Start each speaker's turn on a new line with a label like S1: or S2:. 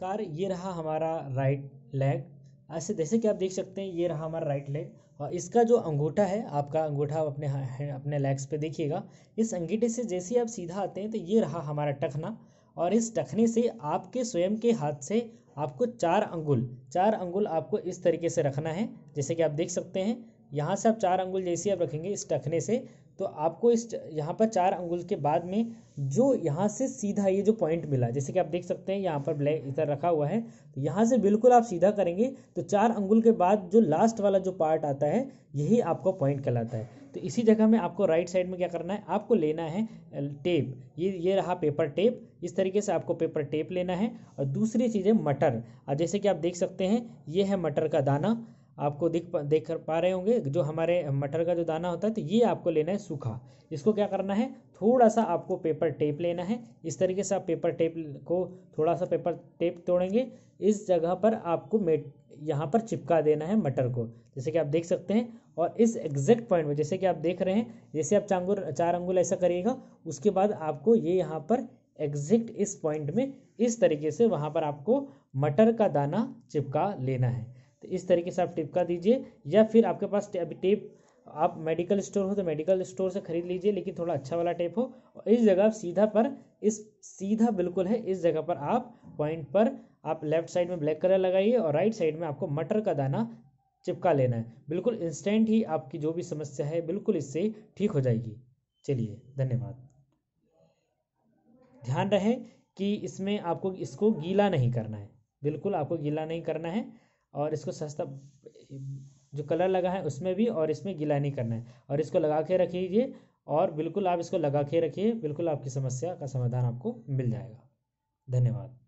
S1: car ये रहा हमारा राइट लेग ऐसे जैसे कि आप देख सकते हैं ये रहा हमारा राइट लेग और इसका जो अंगूठा है आपका अंगूठा आप अपने अपने लेग्स पे देखिएगा इस अंगीठे से जैसे ही आप सीधा आते हैं तो ये रहा हमारा टखना और इस टखने से आपके स्वयं के हाथ से आपको चार अंगुल चार अंगुल आपको इस तरीके से रखना है जैसे कि आप देख सकते हैं यहाँ से आप चार अंगुल जैसे आप रखेंगे इस टखने से तो आपको इस यहाँ पर चार अंगुल के बाद में जो यहाँ से सीधा ये जो पॉइंट मिला जैसे कि आप देख सकते हैं यहाँ पर ब्लैक इधर रखा हुआ है तो यहाँ से बिल्कुल आप सीधा करेंगे तो चार अंगुल के बाद जो लास्ट वाला जो पार्ट आता है यही आपका पॉइंट कहलाता है तो इसी जगह में आपको राइट साइड में क्या करना है आपको लेना है टेप ये ये रहा पेपर टेप इस तरीके से आपको पेपर टेप लेना है और दूसरी चीज़ है मटर और जैसे कि आप देख सकते हैं ये है मटर का दाना आपको दिख देख पा रहे होंगे जो हमारे मटर का जो दाना होता है तो ये आपको लेना है सूखा इसको क्या करना है थोड़ा सा आपको पेपर टेप लेना है इस तरीके से आप पेपर टेप को थोड़ा सा पेपर टेप तोड़ेंगे इस जगह पर आपको मेट यहाँ पर चिपका देना है मटर को जैसे कि आप देख सकते हैं और इस एग्जैक्ट पॉइंट में जैसे कि आप देख रहे हैं जैसे आप चांगुर चार अंगुल ऐसा करिएगा उसके बाद आपको ये यहाँ पर एग्जैक्ट इस पॉइंट में इस तरीके से वहाँ पर आपको मटर का दाना चिपका लेना है तो इस तरीके से आप टिपका दीजिए या फिर आपके पास अभी टेप आप मेडिकल स्टोर हो तो मेडिकल स्टोर से खरीद लीजिए लेकिन थोड़ा अच्छा वाला टेप हो और इस जगह सीधा पर इस सीधा बिल्कुल है इस जगह पर आप पॉइंट पर आप लेफ्ट साइड में ब्लैक कलर लगाइए और राइट साइड में आपको मटर का दाना चिपका लेना है बिल्कुल इंस्टेंट ही आपकी जो भी समस्या है बिल्कुल इससे ठीक हो जाएगी चलिए धन्यवाद ध्यान रहे कि इसमें आपको इसको गीला नहीं करना है बिल्कुल आपको गीला नहीं करना है और इसको सस्ता जो कलर लगा है उसमें भी और इसमें गिला नहीं करना है और इसको लगा के रखिए और बिल्कुल आप इसको लगा के रखिए बिल्कुल आपकी समस्या का समाधान आपको मिल जाएगा धन्यवाद